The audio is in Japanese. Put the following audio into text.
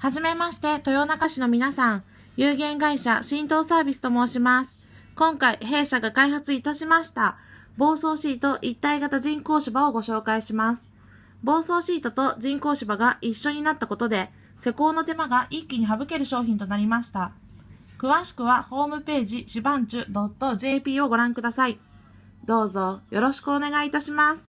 はじめまして、豊中市の皆さん、有限会社浸透サービスと申します。今回、弊社が開発いたしました、暴走シート一体型人工芝をご紹介します。暴走シートと人工芝が一緒になったことで、施工の手間が一気に省ける商品となりました。詳しくはホームページ、芝んちゅ .jp をご覧ください。どうぞよろしくお願いいたします。